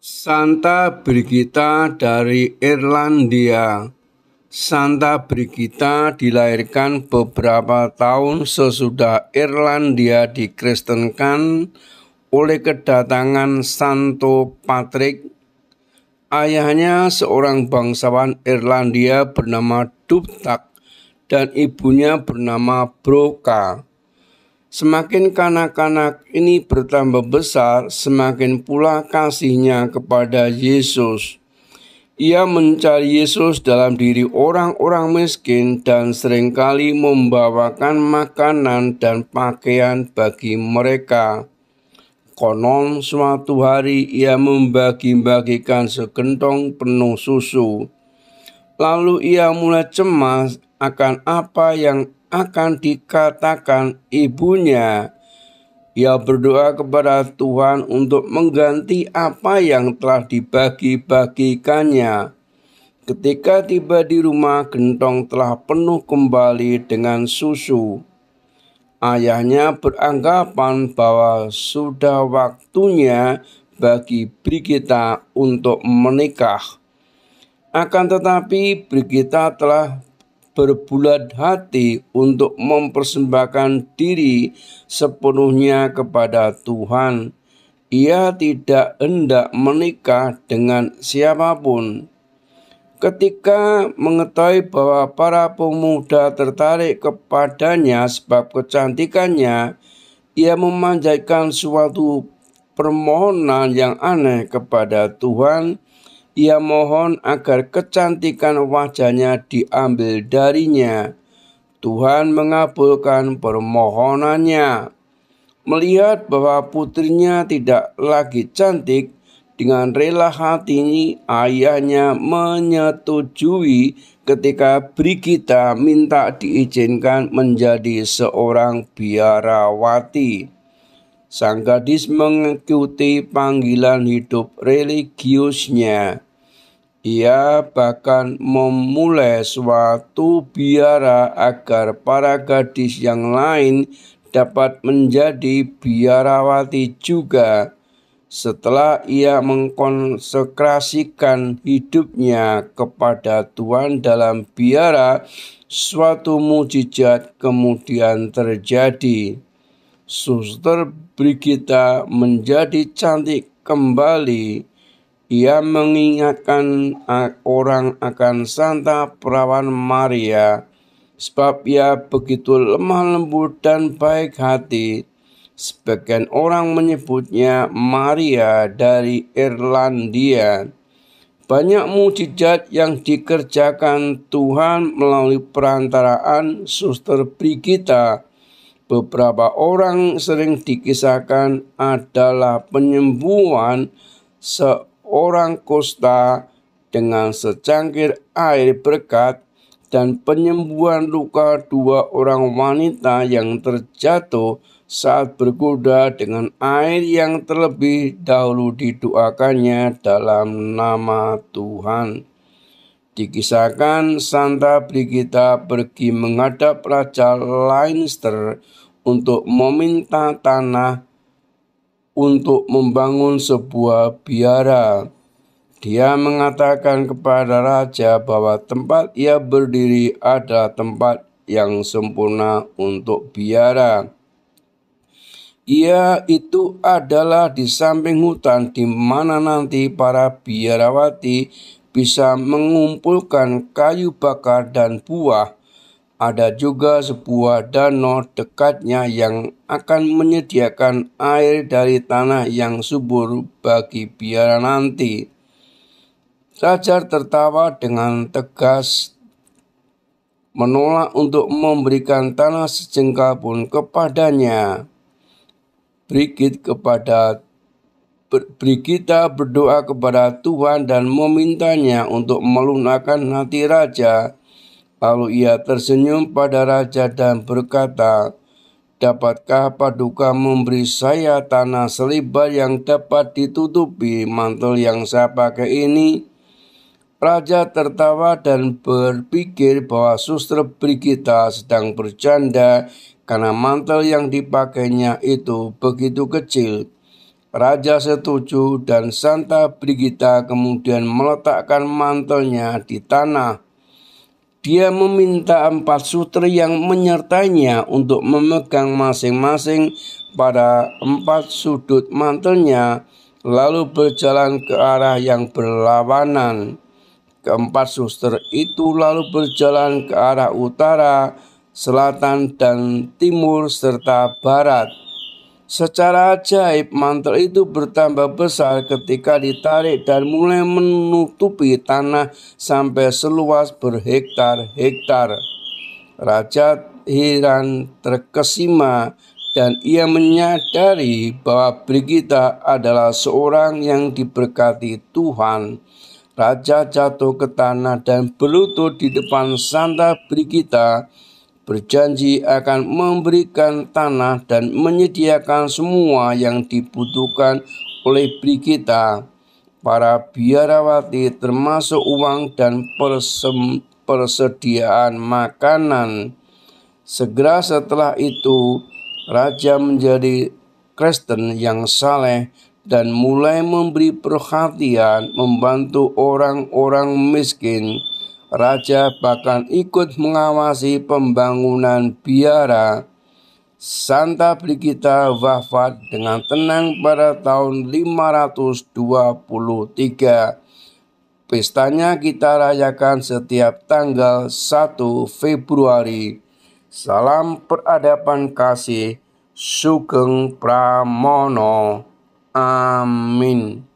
Santa Brigita dari Irlandia. Santa Brigita dilahirkan beberapa tahun sesudah Irlandia dikristenkan oleh kedatangan Santo Patrick. Ayahnya seorang bangsawan Irlandia bernama Dubtak dan ibunya bernama Broca. Semakin kanak-kanak ini bertambah besar, semakin pula kasihnya kepada Yesus. Ia mencari Yesus dalam diri orang-orang miskin dan seringkali membawakan makanan dan pakaian bagi mereka. Konon suatu hari ia membagi-bagikan segentong penuh susu. Lalu ia mulai cemas akan apa yang akan dikatakan ibunya. Ia berdoa kepada Tuhan untuk mengganti apa yang telah dibagi-bagikannya. Ketika tiba di rumah, gentong telah penuh kembali dengan susu. Ayahnya beranggapan bahwa sudah waktunya bagi Brigita untuk menikah. Akan tetapi, Brigita telah berbulat hati untuk mempersembahkan diri sepenuhnya kepada Tuhan. Ia tidak hendak menikah dengan siapapun. Ketika mengetahui bahwa para pemuda tertarik kepadanya sebab kecantikannya, ia memanjatkan suatu permohonan yang aneh kepada Tuhan ia mohon agar kecantikan wajahnya diambil darinya. Tuhan mengabulkan permohonannya. Melihat bahwa putrinya tidak lagi cantik, dengan rela hati ayahnya menyetujui ketika Brigita minta diizinkan menjadi seorang biarawati. Sang gadis mengikuti panggilan hidup religiusnya. Ia bahkan memulai suatu biara agar para gadis yang lain dapat menjadi biarawati juga. Setelah ia mengkonsekrasikan hidupnya kepada Tuhan dalam biara, suatu mujizat kemudian terjadi. Suster Brigita menjadi cantik kembali ia mengingatkan orang akan Santa Perawan Maria, sebab ia begitu lemah lembut dan baik hati. Sebagian orang menyebutnya Maria dari Irlandia. Banyak mujizat yang dikerjakan Tuhan melalui perantaraan suster Brigita beberapa orang sering dikisahkan adalah penyembuhan orang kusta dengan secangkir air berkat dan penyembuhan luka dua orang wanita yang terjatuh saat berkuda dengan air yang terlebih dahulu didoakannya dalam nama Tuhan. Dikisahkan Santa Brigita pergi menghadap Raja Leinster untuk meminta tanah untuk membangun sebuah biara. Dia mengatakan kepada raja bahwa tempat ia berdiri adalah tempat yang sempurna untuk biara. Ia itu adalah di samping hutan di mana nanti para biarawati bisa mengumpulkan kayu bakar dan buah ada juga sebuah danau dekatnya yang akan menyediakan air dari tanah yang subur bagi biara nanti. Raja tertawa dengan tegas menolak untuk memberikan tanah sejengkal pun kepadanya. Brigit kepada Brigita berdoa kepada Tuhan dan memintanya untuk melunakkan hati raja Lalu ia tersenyum pada raja dan berkata, Dapatkah paduka memberi saya tanah selibar yang dapat ditutupi mantel yang saya pakai ini? Raja tertawa dan berpikir bahwa suster Brigita sedang bercanda karena mantel yang dipakainya itu begitu kecil. Raja setuju dan Santa Brigita kemudian meletakkan mantelnya di tanah. Dia meminta empat sutri yang menyertainya untuk memegang masing-masing pada empat sudut mantelnya, lalu berjalan ke arah yang berlawanan. Keempat suster itu lalu berjalan ke arah utara, selatan, dan timur, serta barat. Secara ajaib mantel itu bertambah besar ketika ditarik dan mulai menutupi tanah sampai seluas berhektar-hektar. Raja Hiran terkesima dan ia menyadari bahwa Brigita adalah seorang yang diberkati Tuhan. Raja jatuh ke tanah dan berlutut di depan santa Brigita berjanji akan memberikan tanah dan menyediakan semua yang dibutuhkan oleh Brigita, para biarawati termasuk uang dan persediaan makanan. Segera setelah itu, Raja menjadi Kristen yang saleh dan mulai memberi perhatian membantu orang-orang miskin raja bahkan ikut mengawasi pembangunan biara. Santa Brigita wafat dengan tenang pada tahun 523. Pestanya kita rayakan setiap tanggal 1 Februari. Salam peradaban kasih, Sugeng Pramono. Amin.